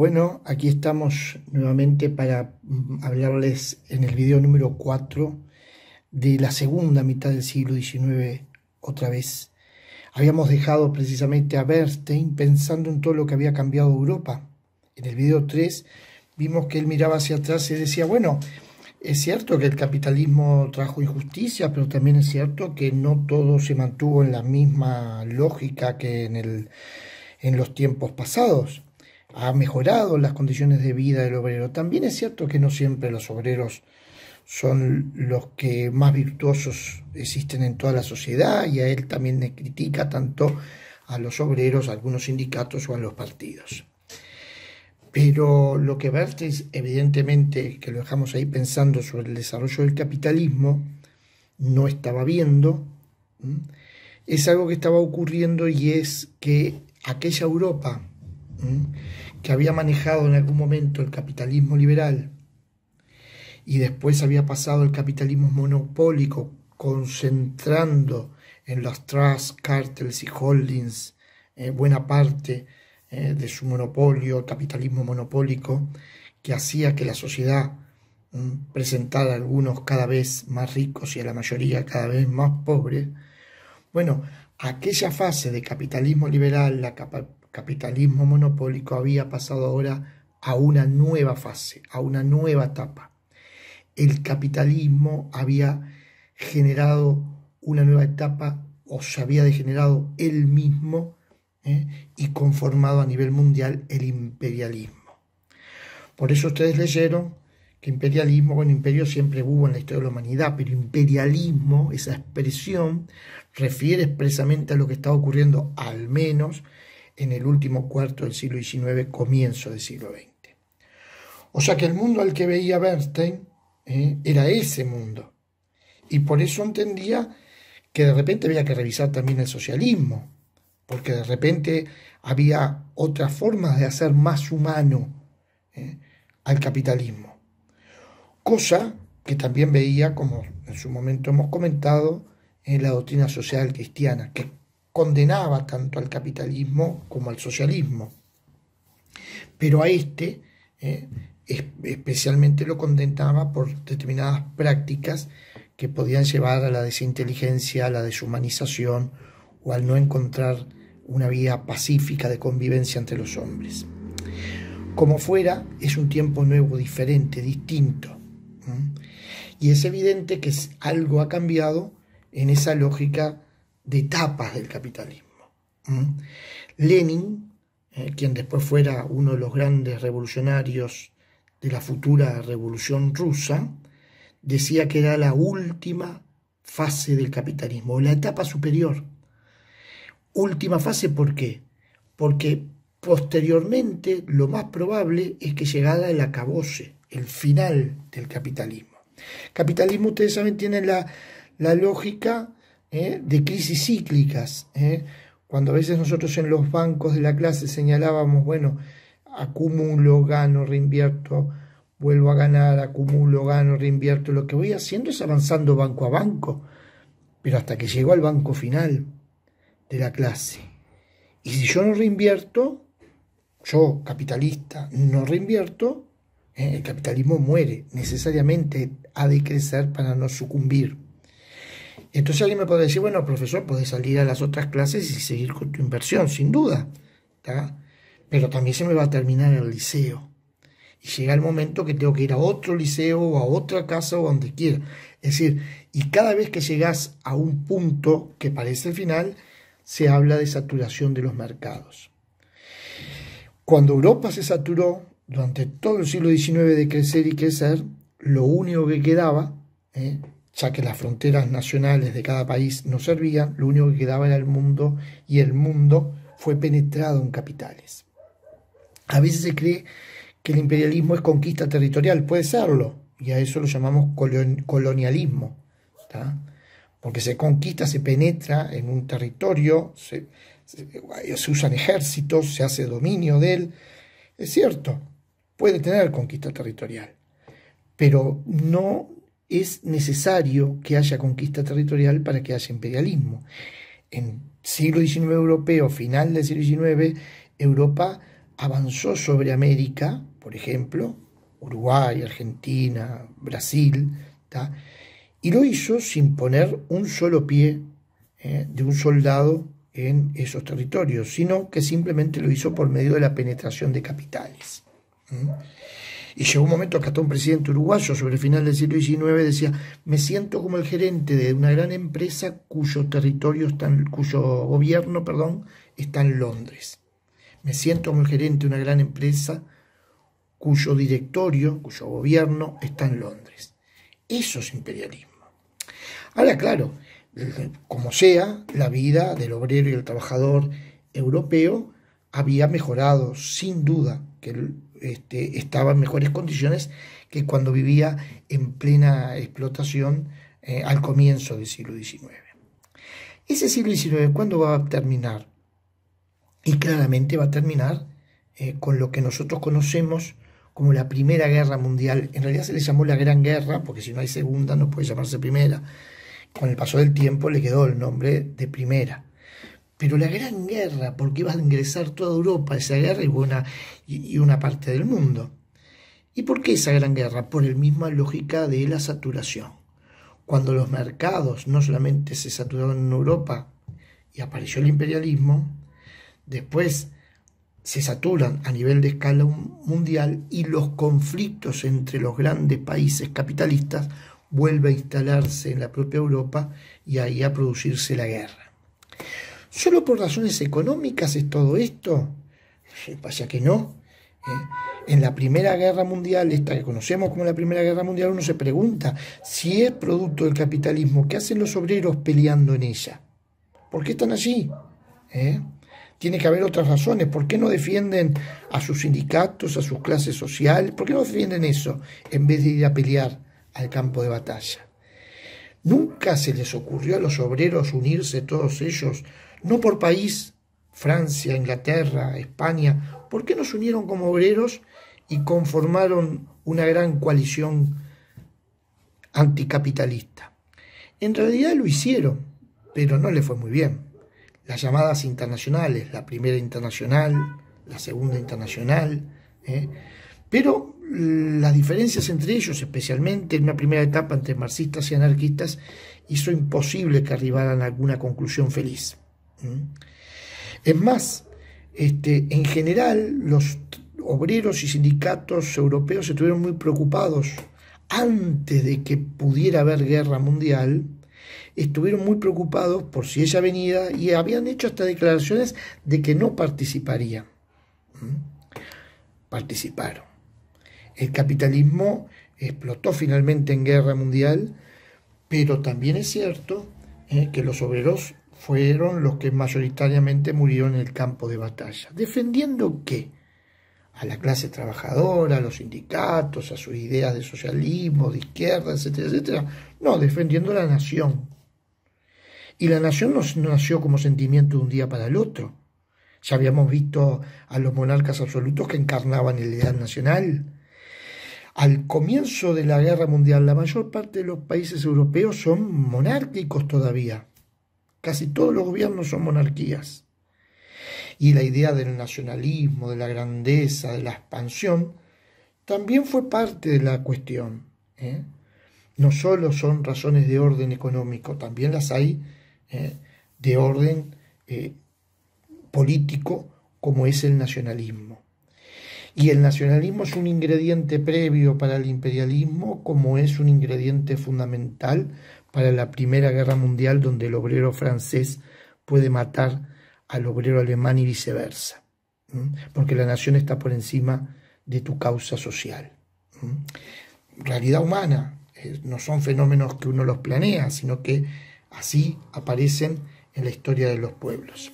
Bueno, aquí estamos nuevamente para mm, hablarles en el video número 4 de la segunda mitad del siglo XIX otra vez. Habíamos dejado precisamente a Bernstein pensando en todo lo que había cambiado Europa. En el video 3 vimos que él miraba hacia atrás y decía, bueno, es cierto que el capitalismo trajo injusticia, pero también es cierto que no todo se mantuvo en la misma lógica que en, en los tiempos pasados ha mejorado las condiciones de vida del obrero. También es cierto que no siempre los obreros son los que más virtuosos existen en toda la sociedad y a él también le critica tanto a los obreros, a algunos sindicatos o a los partidos. Pero lo que Bertels evidentemente, que lo dejamos ahí pensando sobre el desarrollo del capitalismo, no estaba viendo, es algo que estaba ocurriendo y es que aquella Europa que había manejado en algún momento el capitalismo liberal y después había pasado el capitalismo monopólico, concentrando en los trusts, cartels y holdings eh, buena parte eh, de su monopolio, capitalismo monopólico, que hacía que la sociedad mm, presentara a algunos cada vez más ricos y a la mayoría cada vez más pobres. Bueno, aquella fase de capitalismo liberal, la capitalismo monopólico había pasado ahora a una nueva fase, a una nueva etapa. El capitalismo había generado una nueva etapa o se había degenerado él mismo ¿eh? y conformado a nivel mundial el imperialismo. Por eso ustedes leyeron que imperialismo, bueno, imperio siempre hubo en la historia de la humanidad, pero imperialismo, esa expresión, refiere expresamente a lo que está ocurriendo, al menos en el último cuarto del siglo XIX, comienzo del siglo XX. O sea que el mundo al que veía Bernstein eh, era ese mundo. Y por eso entendía que de repente había que revisar también el socialismo, porque de repente había otras formas de hacer más humano eh, al capitalismo. Cosa que también veía, como en su momento hemos comentado, en la doctrina social cristiana, que condenaba tanto al capitalismo como al socialismo. Pero a este eh, especialmente lo condenaba por determinadas prácticas que podían llevar a la desinteligencia, a la deshumanización o al no encontrar una vida pacífica de convivencia entre los hombres. Como fuera, es un tiempo nuevo, diferente, distinto. Y es evidente que algo ha cambiado en esa lógica de etapas del capitalismo. Lenin, eh, quien después fuera uno de los grandes revolucionarios de la futura revolución rusa, decía que era la última fase del capitalismo, la etapa superior. Última fase, ¿por qué? Porque posteriormente lo más probable es que llegara el acabose, el final del capitalismo. Capitalismo, ustedes saben, tiene la lógica ¿eh? de crisis cíclicas. ¿eh? Cuando a veces nosotros en los bancos de la clase señalábamos, bueno, acumulo, gano, reinvierto, vuelvo a ganar, acumulo, gano, reinvierto, lo que voy haciendo es avanzando banco a banco, pero hasta que llego al banco final de la clase. Y si yo no reinvierto, yo capitalista no reinvierto, ¿eh? el capitalismo muere, necesariamente ha de crecer para no sucumbir. Entonces alguien me puede decir, bueno, profesor, puedes salir a las otras clases y seguir con tu inversión, sin duda. Pero también se me va a terminar el liceo. Y llega el momento que tengo que ir a otro liceo o a otra casa o donde quiera. Es decir, y cada vez que llegas a un punto que parece el final, se habla de saturación de los mercados. Cuando Europa se saturó durante todo el siglo XIX de crecer y crecer, lo único que quedaba, ¿eh? ya que las fronteras nacionales de cada país no servían, lo único que quedaba era el mundo y el mundo fue penetrado en capitales. A veces se cree que el imperialismo es conquista territorial, puede serlo, y a eso lo llamamos colonialismo, porque se conquista, se penetra en un territorio, se, eh, se usan ejércitos, se hace dominio de él, es cierto, puede tener conquista territorial, pero no es necesario que haya conquista territorial para que haya imperialismo. En siglo XIX europeo, final del siglo XIX, Europa avanzó sobre América, por ejemplo, Uruguay, Argentina, Brasil, y lo hizo sin poner un solo pie ¿eh? de un soldado en esos territorios, sino que simplemente lo hizo por medio de la penetración de capitales. Y llegó un momento que hasta un presidente uruguayo sobre el final del siglo XIX decía, me siento como el gerente de una gran empresa cuyo territorio está, en, cuyo gobierno, perdón, está en Londres. Me siento como el gerente de una gran empresa cuyo directorio, cuyo gobierno está en Londres. Eso es imperialismo. Ahora, claro, como sea, la vida del obrero y el trabajador europeo había mejorado, sin duda, que este, estaba en mejores condiciones que cuando vivía en plena explotación eh, al comienzo del siglo XIX. Ese siglo XIX, ¿cuándo va a terminar? Y claramente va a terminar eh, con lo que nosotros conocemos como la Primera Guerra Mundial. En realidad se le llamó la Gran Guerra, porque si no hay segunda no puede llamarse primera. Con el paso del tiempo le quedó el nombre de primera pero la gran guerra, porque iba a ingresar toda Europa a esa guerra y una, y una parte del mundo. ¿Y por qué esa gran guerra? Por la misma lógica de la saturación. Cuando los mercados no solamente se saturaron en Europa y apareció el imperialismo, después se saturan a nivel de escala mundial y los conflictos entre los grandes países capitalistas vuelven a instalarse en la propia Europa y ahí a producirse la guerra. ¿Solo por razones económicas es todo esto? ¿pasa eh, que no. ¿eh? En la Primera Guerra Mundial, esta que conocemos como la Primera Guerra Mundial, uno se pregunta si es producto del capitalismo, ¿qué hacen los obreros peleando en ella? ¿Por qué están allí? ¿Eh? Tiene que haber otras razones. ¿Por qué no defienden a sus sindicatos, a sus clases sociales? ¿Por qué no defienden eso en vez de ir a pelear al campo de batalla? Nunca se les ocurrió a los obreros unirse todos ellos no por país, Francia, Inglaterra, España, porque nos unieron como obreros y conformaron una gran coalición anticapitalista? En realidad lo hicieron, pero no le fue muy bien. Las llamadas internacionales, la primera internacional, la segunda internacional, ¿eh? pero las diferencias entre ellos, especialmente en una primera etapa entre marxistas y anarquistas, hizo imposible que arribaran a alguna conclusión feliz. Es más, este, en general los obreros y sindicatos europeos estuvieron muy preocupados antes de que pudiera haber guerra mundial, estuvieron muy preocupados por si ella venía y habían hecho hasta declaraciones de que no participaría. ¿Mm? Participaron. El capitalismo explotó finalmente en guerra mundial, pero también es cierto eh, que los obreros fueron los que mayoritariamente murieron en el campo de batalla. ¿Defendiendo qué? A la clase trabajadora, a los sindicatos, a sus ideas de socialismo, de izquierda, etcétera, etcétera. No, defendiendo la nación. Y la nación no, nació como sentimiento de un día para el otro. Ya habíamos visto a los monarcas absolutos que encarnaban el ideal nacional. Al comienzo de la guerra mundial, la mayor parte de los países europeos son monárquicos todavía. Casi todos los gobiernos son monarquías. Y la idea del nacionalismo, de la grandeza, de la expansión, también fue parte de la cuestión. ¿eh? No solo son razones de orden económico, también las hay ¿eh? de orden eh, político, como es el nacionalismo. Y el nacionalismo es un ingrediente previo para el imperialismo, como es un ingrediente fundamental para la Primera Guerra Mundial donde el obrero francés puede matar al obrero alemán y viceversa, porque la nación está por encima de tu causa social. Realidad humana, eh, no son fenómenos que uno los planea, sino que así aparecen en la historia de los pueblos.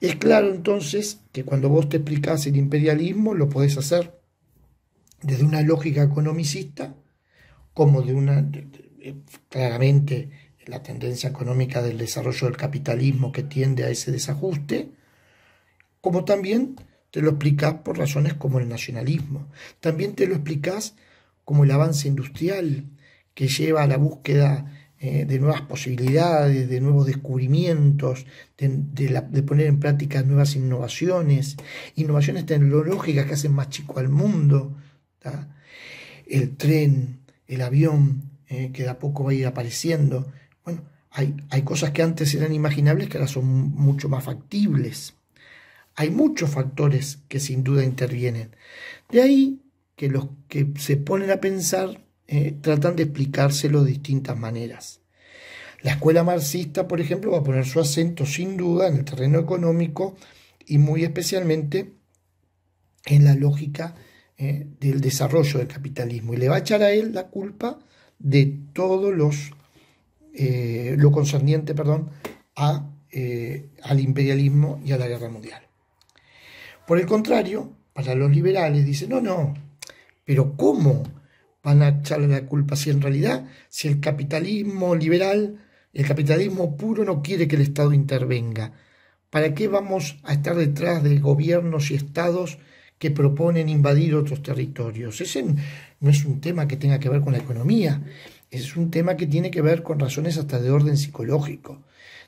Es claro entonces que cuando vos te explicás el imperialismo lo podés hacer desde una lógica economicista como de una eh, claramente la tendencia económica del desarrollo del capitalismo que tiende a ese desajuste, como también te lo explicas por razones como el nacionalismo, también te lo explicas como el avance industrial que lleva a la búsqueda eh, de nuevas posibilidades, de nuevos descubrimientos, de, poner en práctica nuevas innovaciones, innovaciones tecnológicas que hacen más chico al mundo, el tren, el avión, eh, que de a poco va a ir apareciendo. Bueno, hay, cosas que antes eran imaginables que ahora son mucho más factibles. Hay muchos factores que sin duda intervienen. De ahí que los que se ponen a pensar eh, tratan de explicárselo de distintas maneras. La escuela marxista, por ejemplo, va a poner su acento sin duda en el terreno económico y muy especialmente en la lógica eh, del desarrollo del capitalismo y le va a echar a él la culpa de todos los eh, lo concerniente perdón, a, eh, al imperialismo y a la guerra mundial. Por el contrario, para los liberales dicen, no, no, pero ¿cómo van a echarle la culpa si en realidad, si el capitalismo liberal, el capitalismo puro no quiere que el Estado intervenga? ¿Para qué vamos a estar detrás de gobiernos y estados que proponen invadir otros territorios. Ese no es un tema que tenga que ver con la economía, es un tema que tiene que ver con razones hasta de orden psicológico,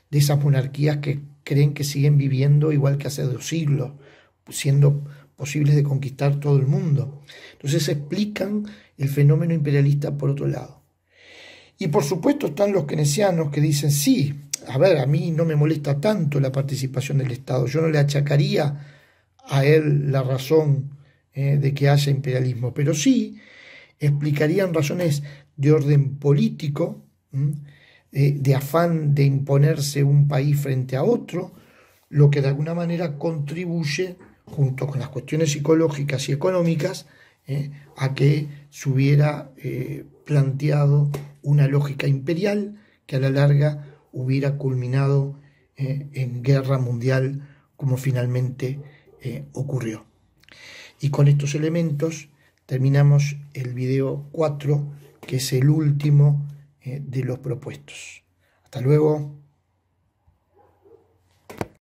de esas monarquías que creen que siguen viviendo igual que hace dos siglos, siendo posibles de conquistar todo el mundo. Entonces explican el fenómeno imperialista por otro lado. Y por supuesto están los keynesianos que dicen, sí, a ver, a mí no me molesta tanto la participación del Estado, yo no le achacaría a él la razón eh, de que haya imperialismo, pero sí explicarían razones de orden político, eh, de afán de imponerse un país frente a otro, lo que de alguna manera contribuye, junto con las cuestiones psicológicas y económicas, eh, a que se hubiera planteado una lógica imperial que a la larga hubiera culminado en guerra mundial como finalmente eh, ocurrió. Y con estos elementos terminamos el video 4, que es el último eh, de los propuestos. Hasta luego.